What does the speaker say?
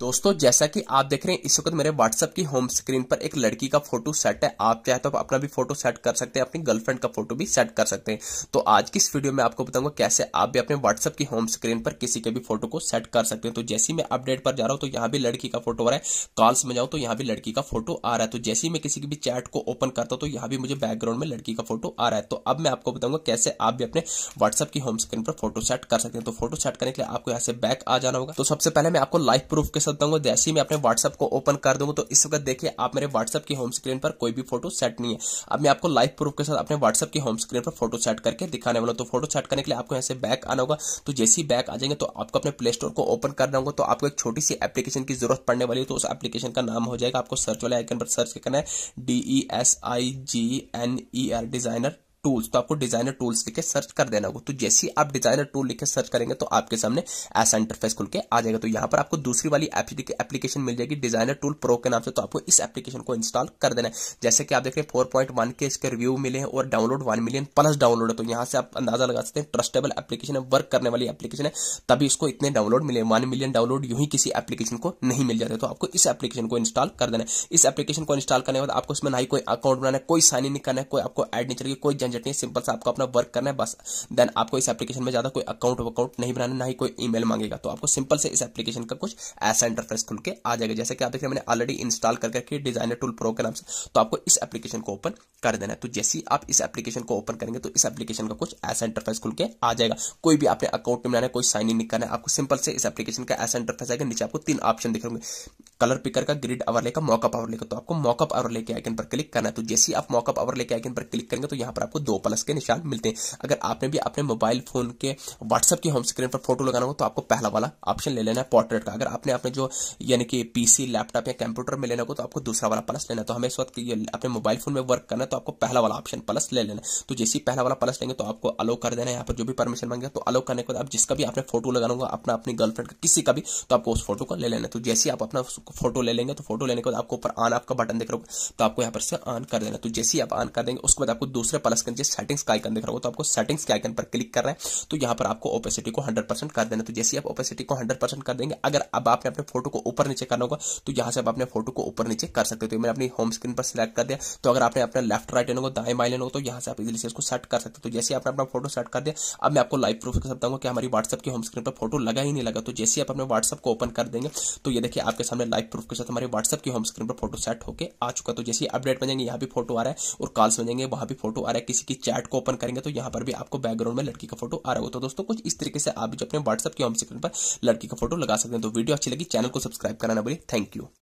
दोस्तों जैसा कि आप देख रहे हैं इस वक्त मेरे व्हाट्सअप की होम स्क्रीन पर एक लड़की का फोटो सेट है आप चाहे तो आप अपना भी फोटो सेट कर सकते हैं अपनी गर्लफ्रेंड का फोटो भी सेट कर सकते हैं तो आज की इस वीडियो में आपको बताऊंगा कैसे आप भी अपने व्हाट्सअप की होम स्क्रीन पर किसी के भी फोटो को सेट कर सकते हैं तो जैसी मैं अपडेट पर जा रहा हूँ तो यहाँ भी लड़की का फोटो आ रहा है कॉल्स में जाऊँ तो यहाँ भी लड़की का फोटो आ रहा है तो जैसे ही मैं किसी की भी चैट को ओपन करता हूँ तो यहाँ भी मुझे बैकग्राउंड में लड़की का फोटो आ रहा है तो अब मैं आपको बताऊंगा कैसे आप भी अपने व्हाट्सएप की होम स्क्रीन पर फोटो सेट कर सकते हैं तो फोटो सेट करने के लिए आपको यहाँ से बैक आ जाना होगा तो सबसे पहले मैं आपको लाइफ प्रूफ के सकता हूँ जैसे ही मैं अपने व्हाट्सअप को ओपन कर दूंगा तो इस वक्त देखिए आप मेरे व्हाट्सअप की होम स्क्रीन पर कोई भी फोटो सेट नहीं है अब मैं आपको लाइव प्रूफ के साथ अपने व्हाट्सअप की होम स्क्रीन पर फोटो सेट करके दिखाने वाला हूँ तो फोटो सेट करने के लिए आपको यहाँ से बैक आना होगा तो जैसे ही बैक आ जाएंगे तो आपको अपने प्ले स्टोर को ओपन करना होगा तो आपको एक छोटी सी एप्लीकेशन की जरूरत पड़ने वाली है तो उस एप्लीकेशन का नाम हो जाएगा आपको सर्च वाले आइकन पर सर्च करना है D E S I G N E R designer tools तो आपको डिजाइनर टूल्स लिखे सर्च कर देना होगा तो जैसे ही आप डिजाइनर टूल लिखे सर्च करेंगे तो आपके सामने ऐसा इंटरफेस खुल के आ जाएगा तो यहाँ पर आपको दूसरी वाली एप्लीकेशन मिल जाएगी डिजाइनर टूल प्रो के नाम से तो आपको इस एप्लीकेशन को इंस्टॉल कर देना है जैसे कि आप देख रहे हैं के इसके रिव्यू मिले हैं और download one million plus download है तो यहाँ से आप अंदाजा लगा सकते हैं ट्रस्टेबल एप्लीकेशन है वर्क करने वाली एप्लीकेशन है तभी इसको इतने डाउनलोड मिले वन मिलियन डाउनलोड यू ही किसी एप्लीकेशन को नहीं मिल जाते तो आपको इस एप्लीकेशन को इंस्टॉल कर देना है इस एप्लीकेशन को इंस्टॉल करने के बाद आपको इसमें ना ही कोई अकाउंट बनाना है कोई साइन इन नहीं करना है कोई आपको एड नहीं चलेगी कोई जन जाती है सिंपल सा आपको अपना वर्क करना है बस देन आपको इस एप्लीकेशन में ज़्यादा कोई अकाउंट वकाउंट नहीं बनाना ना ही कोई ईमेल मांगेगा तो आपको सिंपल से इस एप्लीकेशन का कुछ ऐसा इंटरफेस खुल के आ जाएगा जैसे कि आप देखिए मैंने ऑलरेडी इंस्टॉल कर करके डिजाइनर टूल प्रो के नाम से तो आपको इस एप्लीकेशन को ओपन कर देना है तो जैसे ही आप इस एप्लीकेशन को ओपन करेंगे तो इस एप्लीकेशन का कुछ ऐसा इंटरफेस खुल के आ जाएगा कोई भी आपने अकाउंट बनाना है कोई साइन इन नहीं करना है आपको सिंपल से इस एप्लीकेशन का ऐसा इंटरफेस आएगा नीचे आपको तीन ऑप्शन दिख रहे कलर पिकर का ग्रिड आवरले लेकर मॉकअप आवरले लेकर तो आपको मॉकअप आवरले लेके आइकन पर क्लिक करना है तो जैसे आप मॉकअप आवर लेके आइकन पर क्लिक करेंगे तो यहाँ पर आपको दो प्लस के निशान मिलते हैं अगर आपने भी अपने मोबाइल फोन के व्हाट्सअप की होम स्क्रीन पर फोटो लगाना हो तो आपको पहला वाला ऑप्शन ले लेना है पोर्ट्रेट का अगर आपने अपने जो यानी कि पीसी लैपटॉप या कंप्यूटर में लेना हो तो आपको दूसरा वाला प्लस लेना तो हमें इस वक्त अपने मोबाइल फोन में वर्क करना है तो आपको पहला वाला ऑप्शन प्लस ले लेना तो जैसे ही पहला वाला प्लस लेंगे तो आपको अलो कर देना है यहाँ पर जो भी परमिशन मांगे तो अलो करने के बाद जिसका भी आपने फोटो लगाना होगा अपना अपनी गर्लफ्रेंड का किसी का भी तो आपको उस फोटो का ले लेना तो जैसे आप अपना आपको फोटो ले लेंगे तो फोटो लेने के बाद आपको ऊपर ऑन आपका बटन दिख रहा होगा तो आपको यहाँ पर से ऑन कर देना तो जैसे ही आप ऑन कर देंगे उसके बाद आपको दूसरे प्लस के सेटिंग्स का आइकन देख रहा होगा तो आपको सेटिंग्स के आइकन पर क्लिक रहे हैं तो यहाँ पर आपको ओपेसिटी को हंड्रेड कर देना तो जैसे आप ओपेसिटी को हंड्रेड कर देंगे अगर अब आपने अपने फोटो को ऊपर नीचे करना होगा तो यहाँ से आप अपने फोटो को ऊपर नीचे कर सकते हो तो मैंने अपनी होम स्क्रीन पर सिलेक्ट कर दिया तो अगर आपने अपना लेफ्ट राइट लेना होगा दाएं माइल लेना तो यहाँ से आप इजिली से इसको सेट कर सकते हो तो जैसे आपने अपना फोटो सेट कर दिया अब मैं आपको लाइव प्रूफ कर सकता हूँ कि हमारी व्हाट्सअप की होम स्क्रीन पर फोटो लगा ही नहीं लगा तो जैसे आप अपने व्हाट्सअप को ओपन कर देंगे तो ये देखिए आपके सामने लाइव प्रूफ के साथ हमारे व्हाट्सएप की होम स्क्रीन पर फोटो सेट होकर आ चुका तो जैसे अपडेट बनेंगे यहाँ भी फोटो आ रहा है और कॉल्स बनेंगे वहां भी फोटो आ रहा है किसी की चैट को ओपन करेंगे तो यहाँ पर भी आपको बैकग्राउंड में लड़की का फोटो आ रहा हो तो दोस्तों कुछ इस तरीके से आप भी अपने व्हाट्सएप की होम स्क्रीन पर लड़की का फोटो लगा सकते हैं तो वीडियो अच्छी लगी चैनल को सब्सक्राइब कराना बोले थैंक यू